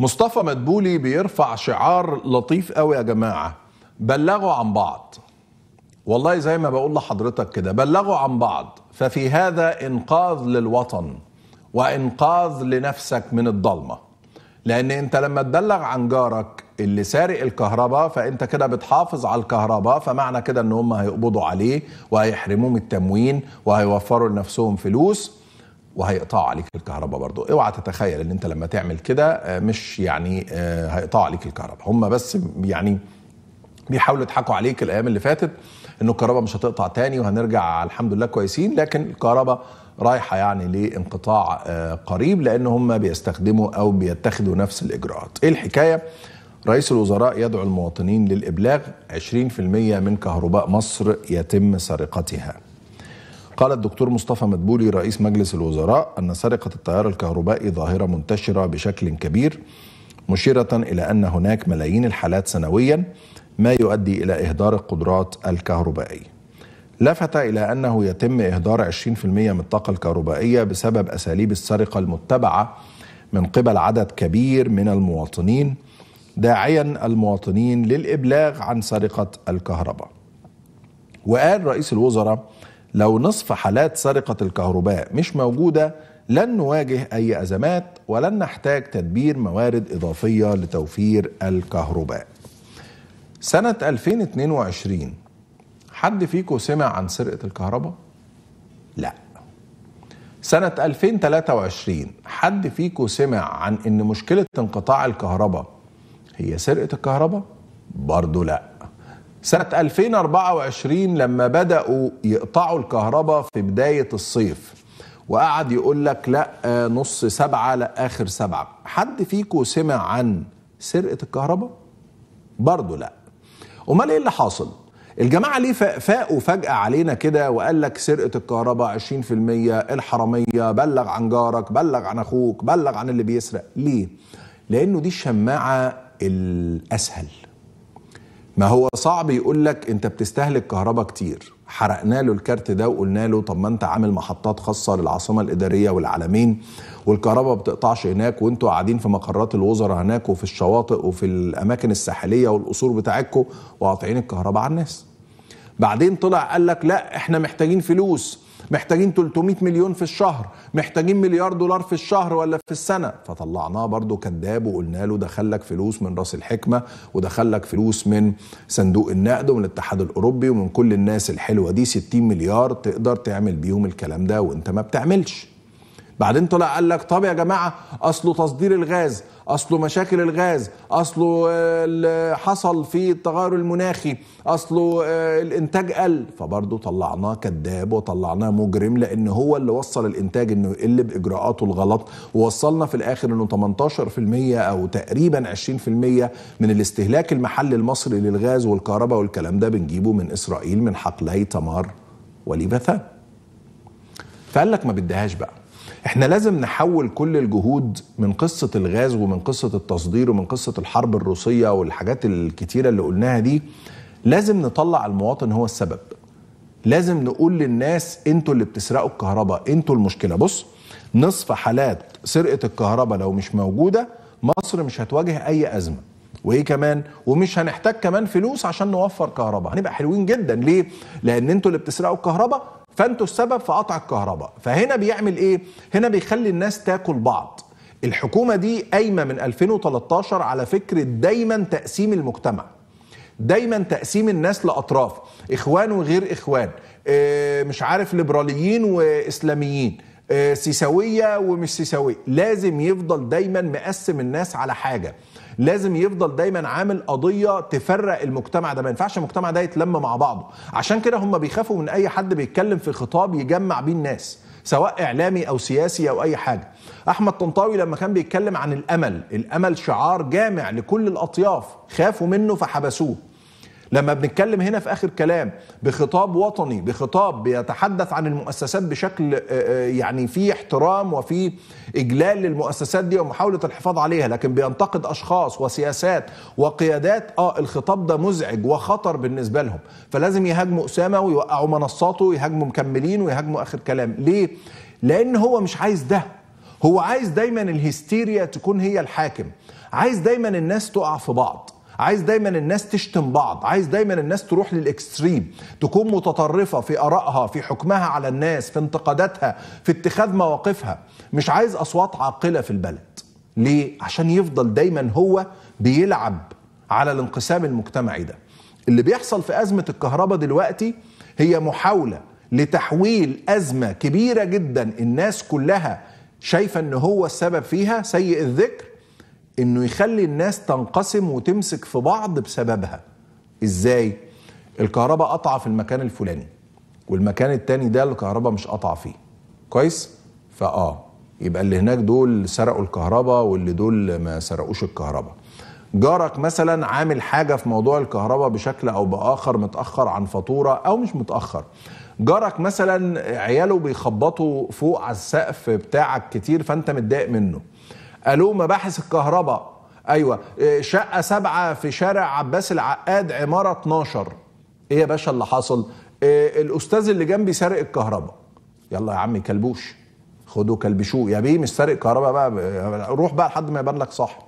مصطفى مدبولي بيرفع شعار لطيف قوي يا جماعه بلغوا عن بعض والله زي ما بقول لحضرتك كده بلغوا عن بعض ففي هذا انقاذ للوطن وانقاذ لنفسك من الضلمه لان انت لما تبلغ عن جارك اللي سارق الكهرباء فانت كده بتحافظ على الكهرباء فمعنى كده ان هم هيقبضوا عليه وهيحرموه من التموين وهيوفروا لنفسهم فلوس وهيقطعوا عليك الكهرباء برضو اوعى تتخيل ان انت لما تعمل كده آه، مش يعني آه، هيقطعوا عليك الكهرباء هم بس يعني بيحاولوا يضحكوا عليك الايام اللي فاتت انه الكهرباء مش هتقطع تاني وهنرجع الحمد لله كويسين لكن الكهرباء رايحه يعني لانقطاع آه، قريب لان هم بيستخدموا او بيتخذوا نفس الاجراءات ايه الحكايه رئيس الوزراء يدعو المواطنين للابلاغ 20% من كهرباء مصر يتم سرقتها قال الدكتور مصطفى مدبولي رئيس مجلس الوزراء أن سرقة التيار الكهربائي ظاهرة منتشرة بشكل كبير مشيرة إلى أن هناك ملايين الحالات سنويا ما يؤدي إلى إهدار القدرات الكهربائية لفت إلى أنه يتم إهدار 20% من الطاقة الكهربائية بسبب أساليب السرقة المتبعة من قبل عدد كبير من المواطنين داعيا المواطنين للإبلاغ عن سرقة الكهرباء وقال رئيس الوزراء لو نصف حالات سرقة الكهرباء مش موجودة لن نواجه أي أزمات ولن نحتاج تدبير موارد إضافية لتوفير الكهرباء سنة 2022 حد فيكم سمع عن سرقة الكهرباء؟ لا سنة 2023 حد فيكم سمع عن إن مشكلة انقطاع الكهرباء هي سرقة الكهرباء؟ برضه لأ سنة 2024 لما بدأوا يقطعوا الكهرباء في بداية الصيف وقعد يقول لك لا آه، نص سبعة لا آخر سبعة حد فيكم سمع عن سرقة الكهرباء؟ برضه لا أمال إيه اللي حاصل؟ الجماعة ليه فاقوا فجأة علينا كده وقال لك سرقة الكهرباء 20% الحرامية بلغ عن جارك بلغ عن أخوك بلغ عن اللي بيسرق ليه؟ لأنه دي الشماعة الأسهل ما هو صعب يقول لك انت بتستهلك كهرباء كتير حرقنا له الكارت ده وقلنا له طب ما انت عامل محطات خاصه للعاصمه الاداريه والعالمين والكهرباء ما بتقطعش هناك وانتوا قاعدين في مقرات الوزراء هناك وفي الشواطئ وفي الاماكن الساحليه والقصور بتاعتكم وقاطعين الكهرباء على الناس. بعدين طلع قال لك لا احنا محتاجين فلوس محتاجين 300 مليون في الشهر محتاجين مليار دولار في الشهر ولا في السنة فطلعناه برضو كذاب وقلنا له دخلك فلوس من راس الحكمة ودخلك فلوس من صندوق النقد ومن الاتحاد الأوروبي ومن كل الناس الحلوة دي 60 مليار تقدر تعمل بيهم الكلام ده وانت ما بتعملش بعدين طلع قال لك طب يا جماعه اصله تصدير الغاز اصله مشاكل الغاز اصله اللي حصل في التغير المناخي اصله آه، الانتاج قل فبرضه طلعناه كذاب وطلعناه مجرم لان هو اللي وصل الانتاج انه يقل باجراءاته الغلط ووصلنا في الاخر انه 18% او تقريبا 20% من الاستهلاك المحلي المصري للغاز والكهرباء والكلام ده بنجيبه من اسرائيل من حقلي تمار وليبثان فقال لك ما بدهاش بقى احنا لازم نحول كل الجهود من قصه الغاز ومن قصه التصدير ومن قصه الحرب الروسيه والحاجات الكتيره اللي قلناها دي لازم نطلع المواطن هو السبب لازم نقول للناس انتوا اللي بتسرقوا الكهرباء انتوا المشكله بص نصف حالات سرقه الكهرباء لو مش موجوده مصر مش هتواجه اي ازمه وايه كمان ومش هنحتاج كمان فلوس عشان نوفر كهرباء هنبقى حلوين جدا ليه لان انتوا اللي بتسرقوا الكهرباء فانتوا السبب في قطع الكهرباء فهنا بيعمل ايه هنا بيخلي الناس تاكل بعض الحكومه دي قايمه من 2013 على فكره دايما تقسيم المجتمع دايما تقسيم الناس لاطراف اخوان وغير اخوان آه، مش عارف ليبراليين واسلاميين آه، سيساويه ومش سيساويه لازم يفضل دايما مقسم الناس على حاجه لازم يفضل دايما عامل قضيه تفرق المجتمع ده ما ينفعش المجتمع ده يتلم مع بعضه عشان كده هم بيخافوا من اي حد بيتكلم في خطاب يجمع بيه الناس سواء اعلامي او سياسي او اي حاجه احمد طنطاوي لما كان بيتكلم عن الامل الامل شعار جامع لكل الاطياف خافوا منه فحبسوه لما بنتكلم هنا في اخر كلام بخطاب وطني بخطاب بيتحدث عن المؤسسات بشكل آه، آه، يعني في احترام وفي اجلال للمؤسسات دي ومحاوله الحفاظ عليها لكن بينتقد اشخاص وسياسات وقيادات اه الخطاب ده مزعج وخطر بالنسبه لهم فلازم يهاجموا اسامه ويوقعوا منصاته ويهاجموا مكملين ويهاجموا اخر كلام ليه؟ لان هو مش عايز ده هو عايز دايما الهستيريا تكون هي الحاكم عايز دايما الناس تقع في بعض عايز دايما الناس تشتم بعض عايز دايما الناس تروح للاكستريم تكون متطرفه في ارائها في حكمها على الناس في انتقاداتها في اتخاذ مواقفها مش عايز اصوات عاقله في البلد ليه عشان يفضل دايما هو بيلعب على الانقسام المجتمعي ده اللي بيحصل في ازمه الكهرباء دلوقتي هي محاوله لتحويل ازمه كبيره جدا الناس كلها شايفه ان هو السبب فيها سيء الذكر انه يخلي الناس تنقسم وتمسك في بعض بسببها ازاي الكهرباء قطعه في المكان الفلاني والمكان التاني ده الكهرباء مش قطعه فيه كويس فاه يبقى اللي هناك دول سرقوا الكهرباء واللي دول ما سرقوش الكهرباء جارك مثلا عامل حاجه في موضوع الكهرباء بشكل او باخر متاخر عن فاتوره او مش متاخر جارك مثلا عياله بيخبطوا فوق على السقف بتاعك كتير فانت متضايق منه الو مباحث الكهرباء ايوه شقه سبعه في شارع عباس العقاد عماره 12 ايه يا باشا اللي حصل؟ إيه الاستاذ اللي جنبي سارق الكهرباء يلا يا عم كلبوش خدوا كلبشوه يا بيه مش سارق كهرباء بقى روح بقى لحد ما يبان لك صاحب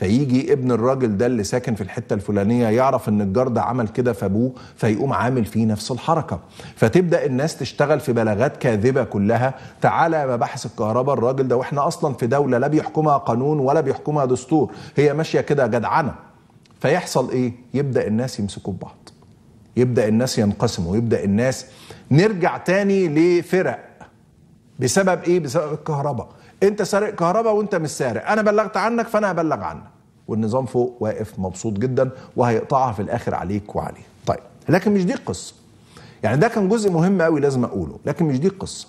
فيجي ابن الراجل ده اللي ساكن في الحته الفلانيه يعرف ان الجار ده عمل كده فابوه فيقوم عامل فيه نفس الحركه فتبدا الناس تشتغل في بلاغات كاذبه كلها تعالى يا مباحث الكهرباء الراجل ده واحنا اصلا في دوله لا بيحكمها قانون ولا بيحكمها دستور هي ماشيه كده جدعنه فيحصل ايه يبدا الناس يمسكوا ببعض يبدا الناس ينقسموا يبدا الناس نرجع تاني لفرق بسبب ايه بسبب الكهرباء انت سارق كهرباء وانت مش سارق انا بلغت عنك فانا هبلغ عنك والنظام فوق واقف مبسوط جدا وهيقطعها في الاخر عليك وعليه طيب لكن مش دي القصه يعني ده كان جزء مهم قوي لازم اقوله لكن مش دي القصه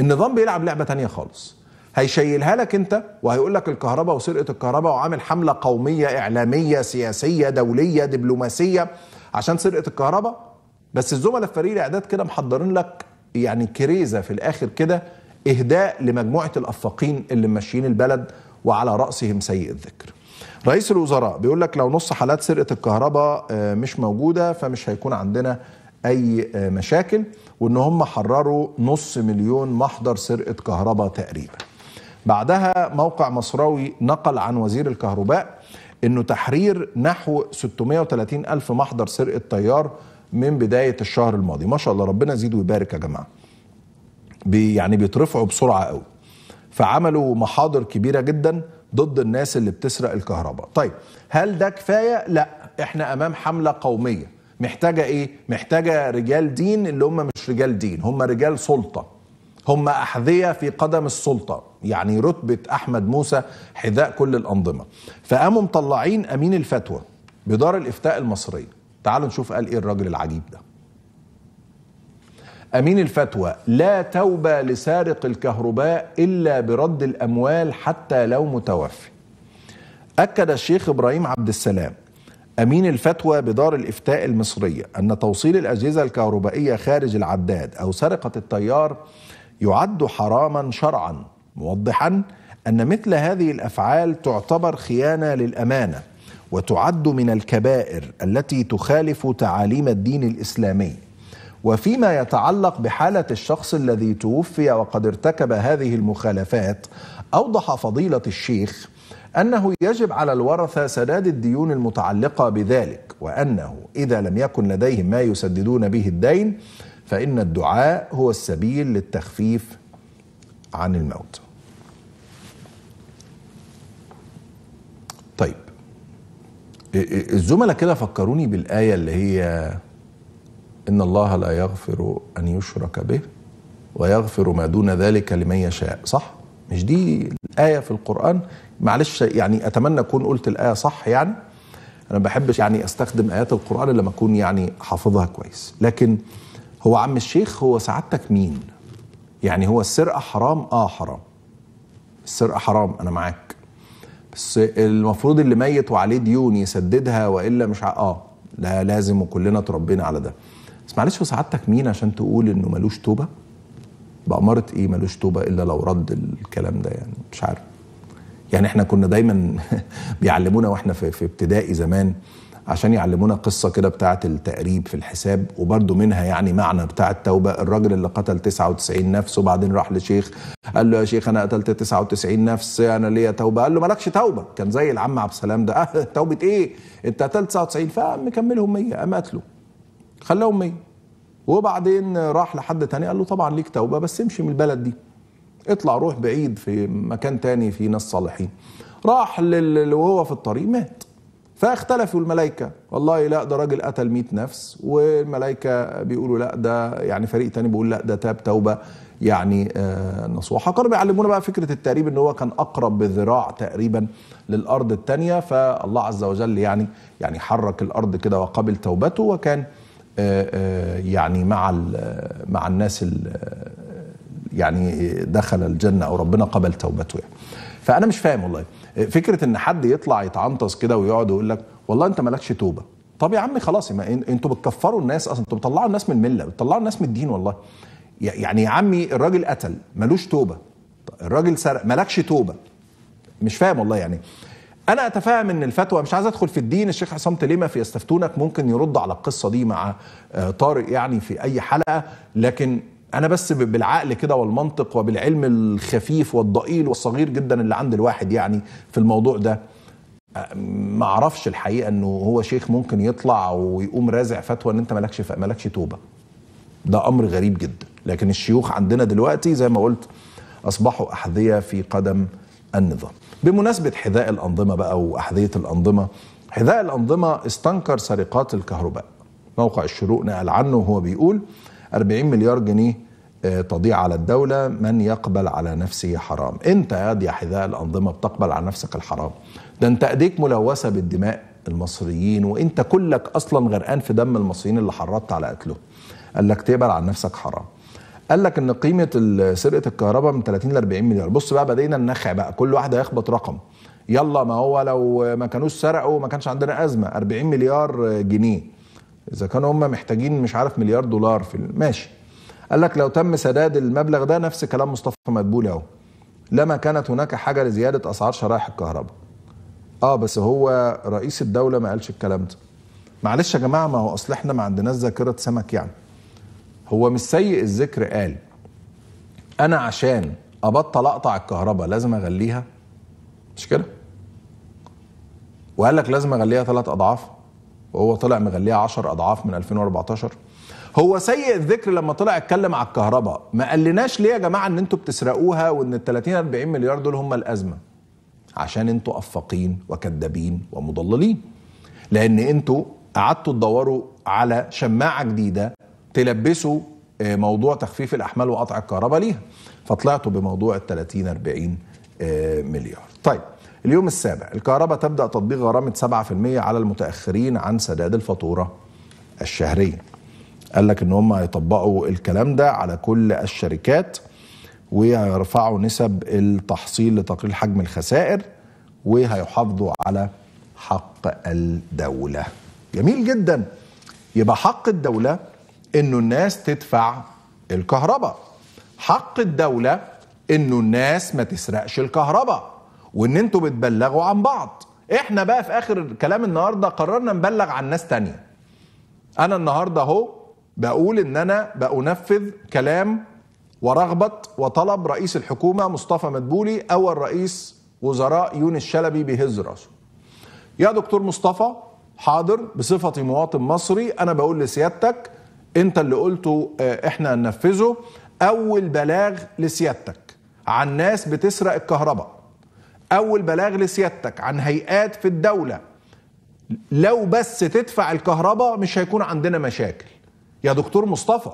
النظام بيلعب لعبه تانية خالص هيشيلها لك انت وهيقول لك الكهرباء وسرقه الكهرباء وعامل حمله قوميه اعلاميه سياسيه دوليه دبلوماسيه عشان سرقه الكهرباء بس الزملاء في فريق الاعداد كده محضرين لك يعني كريزه في الاخر كده إهداء لمجموعة الأفاقين اللي ماشيين البلد وعلى رأسهم سيء الذكر رئيس الوزراء بيقول لك لو نص حالات سرقة الكهرباء آه، مش موجودة فمش هيكون عندنا أي آه، مشاكل وإن هم حرروا نص مليون محضر سرقة كهرباء تقريبا بعدها موقع مصراوي نقل عن وزير الكهرباء انه تحرير نحو 630 الف محضر سرقه تيار من بدايه الشهر الماضي ما شاء الله ربنا يزيد ويبارك يا جماعه بي يعني بيترفعوا بسرعه قوي فعملوا محاضر كبيره جدا ضد الناس اللي بتسرق الكهرباء طيب هل ده كفايه لا احنا امام حمله قوميه محتاجه ايه محتاجه رجال دين اللي هم مش رجال دين هم رجال سلطه هم احذيه في قدم السلطه يعني رتبه احمد موسى حذاء كل الانظمه فقاموا مطلعين امين الفتوى بدار الافتاء المصريه تعالوا نشوف قال ايه الراجل العجيب ده أمين الفتوى لا توبة لسارق الكهرباء إلا برد الأموال حتى لو متوفي أكد الشيخ إبراهيم عبد السلام أمين الفتوى بدار الإفتاء المصرية أن توصيل الأجهزة الكهربائية خارج العداد أو سرقة التيار يعد حراما شرعا موضحا أن مثل هذه الأفعال تعتبر خيانة للأمانة وتعد من الكبائر التي تخالف تعاليم الدين الإسلامي وفيما يتعلق بحالة الشخص الذي توفي وقد ارتكب هذه المخالفات أوضح فضيلة الشيخ أنه يجب على الورثة سداد الديون المتعلقة بذلك وأنه إذا لم يكن لديهم ما يسددون به الدين فإن الدعاء هو السبيل للتخفيف عن الموت طيب الزملاء كده فكروني بالآية اللي هي إن الله لا يغفر أن يشرك به ويغفر ما دون ذلك لمن يشاء صح؟ مش دي الآية في القرآن معلش يعني أتمنى أكون قلت الآية صح يعني أنا ما بحبش يعني أستخدم آيات القرآن إلا لما أكون يعني حافظها كويس لكن هو عم الشيخ هو سعادتك مين؟ يعني هو السرقة حرام؟ آه حرام السرقة حرام أنا معاك بس المفروض اللي ميت وعليه ديون يسددها والا مش ع... اه لا لازم وكلنا تربينا على ده بس معلش سعادتك مين عشان تقول انه ملوش توبه بأمارة ايه ملوش توبه الا لو رد الكلام ده يعني مش عارف يعني احنا كنا دايما بيعلمونا واحنا في, في ابتدائي زمان عشان يعلمونا قصه كده بتاعه التقريب في الحساب وبرده منها يعني معنى بتاع التوبه الراجل اللي قتل 99 نفس وبعدين راح لشيخ قال له يا شيخ انا قتلت 99 نفس انا ليا توبه قال له مالكش توبه كان زي العم عبد السلام ده أه توبه ايه انت قتلت 99 فقام مكملهم 100 قام قتله خلاهم 100 وبعدين راح لحد تاني قال له طبعا ليك توبه بس امشي من البلد دي اطلع روح بعيد في مكان تاني فيه ناس صالحين راح وهو في الطريق مات فاختلفوا الملائكه والله لا ده راجل قتل 100 نفس والملائكه بيقولوا لا ده يعني فريق تاني بيقول لا ده تاب توبه يعني آه، نصوحه كانوا بيعلمونا بقى فكره التقريب ان هو كان اقرب بذراع تقريبا للارض التانيه فالله عز وجل يعني يعني حرك الارض كده وقبل توبته وكان آه، آه، يعني مع مع الناس يعني دخل الجنه او ربنا قبل توبته يعني. فانا مش فاهم والله فكره ان حد يطلع يتعنطس كده ويقعد يقول لك والله انت مالكش توبه طب يا عمي خلاص انتوا بتكفروا الناس اصلا انتوا بتطلعوا الناس من المله بتطلعوا الناس من الدين والله يعني يا عمي الراجل قتل ملوش توبه طيب الراجل سرق مالكش توبه مش فاهم والله يعني انا اتفاهم ان الفتوى مش عايز ادخل في الدين الشيخ عصام تليمه في يستفتونك ممكن يرد على القصه دي مع آه، طارق يعني في اي حلقه لكن انا بس بالعقل كده والمنطق وبالعلم الخفيف والضئيل والصغير جدا اللي عند الواحد يعني في الموضوع ده آه، ما اعرفش الحقيقه انه هو شيخ ممكن يطلع ويقوم رازع فتوى ان انت مالكش مالكش توبه ده امر غريب جدا لكن الشيوخ عندنا دلوقتي زي ما قلت اصبحوا احذيه في قدم النظام بمناسبة حذاء الأنظمة بقى وأحذية الأنظمة حذاء الأنظمة استنكر سرقات الكهرباء موقع الشروق نقل عنه وهو بيقول 40 مليار جنيه آه، تضيع على الدولة من يقبل على نفسه حرام انت يا يا حذاء الأنظمة بتقبل على نفسك الحرام ده انت ايديك ملوثة بالدماء المصريين وانت كلك اصلا غرقان في دم المصريين اللي حرضت على قتلهم قال لك تقبل على نفسك حرام قال لك ان قيمه سرقه الكهرباء من 30 ل 40 مليار بص بقى بدينا ننخع بقى كل واحد هيخبط رقم يلا ما هو لو ما كانوش سرقوا ما كانش عندنا ازمه 40 مليار جنيه اذا كانوا هم محتاجين مش عارف مليار دولار في ماشي قال لك لو تم سداد المبلغ ده نفس كلام مصطفى مدبول اهو لما كانت هناك حاجه لزياده اسعار شرائح الكهرباء اه بس هو رئيس الدوله ما قالش الكلام ده معلش يا جماعه ما هو اصل احنا ما عندناش ذاكره سمك يعني هو مش سيء الذكر قال انا عشان ابطل اقطع الكهرباء لازم اغليها مش كده وقال لك لازم اغليها ثلاث اضعاف وهو طلع مغليها 10 اضعاف من 2014 هو سيء الذكر لما طلع اتكلم على الكهرباء ما قالناش ليه يا جماعه ان انتوا بتسرقوها وان ال 30 40 مليار دول هم الازمه عشان انتوا افاقين وكذابين ومضللين لان انتوا قعدتوا تدوروا على شماعه جديده تلبسوا آه، موضوع تخفيف الاحمال وقطع الكهرباء ليها فطلعتوا بموضوع ال 30 40 آه، مليار طيب اليوم السابع الكهرباء تبدا تطبيق غرامه 7% على المتاخرين عن سداد الفاتوره الشهريه قال لك ان هم هيطبقوا الكلام ده على كل الشركات وهيرفعوا نسب التحصيل لتقليل حجم الخسائر وهيحافظوا على حق الدوله جميل جدا يبقى حق الدوله انه الناس تدفع الكهرباء حق الدولة انه الناس ما تسرقش الكهرباء وان انتوا بتبلغوا عن بعض احنا بقى في اخر كلام النهاردة قررنا نبلغ عن ناس تانية انا النهاردة اهو بقول ان انا بأنفذ كلام ورغبة وطلب رئيس الحكومة مصطفى مدبولي اول رئيس وزراء يونس شلبي بيهز راسه يا دكتور مصطفى حاضر بصفتي مواطن مصري انا بقول لسيادتك انت اللي قلته آه، احنا هننفذه اول بلاغ لسيادتك عن ناس بتسرق الكهرباء اول بلاغ لسيادتك عن هيئات في الدوله لو بس تدفع الكهرباء مش هيكون عندنا مشاكل يا دكتور مصطفى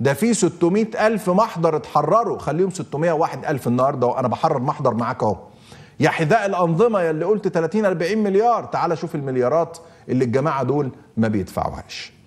ده في 600 ألف محضر اتحرروا خليهم 601 ألف النهاردة وأنا بحرر محضر معاك أهو يا حذاء الأنظمة يا اللي قلت 30 40 مليار تعال شوف المليارات اللي الجماعة دول ما بيدفعوهاش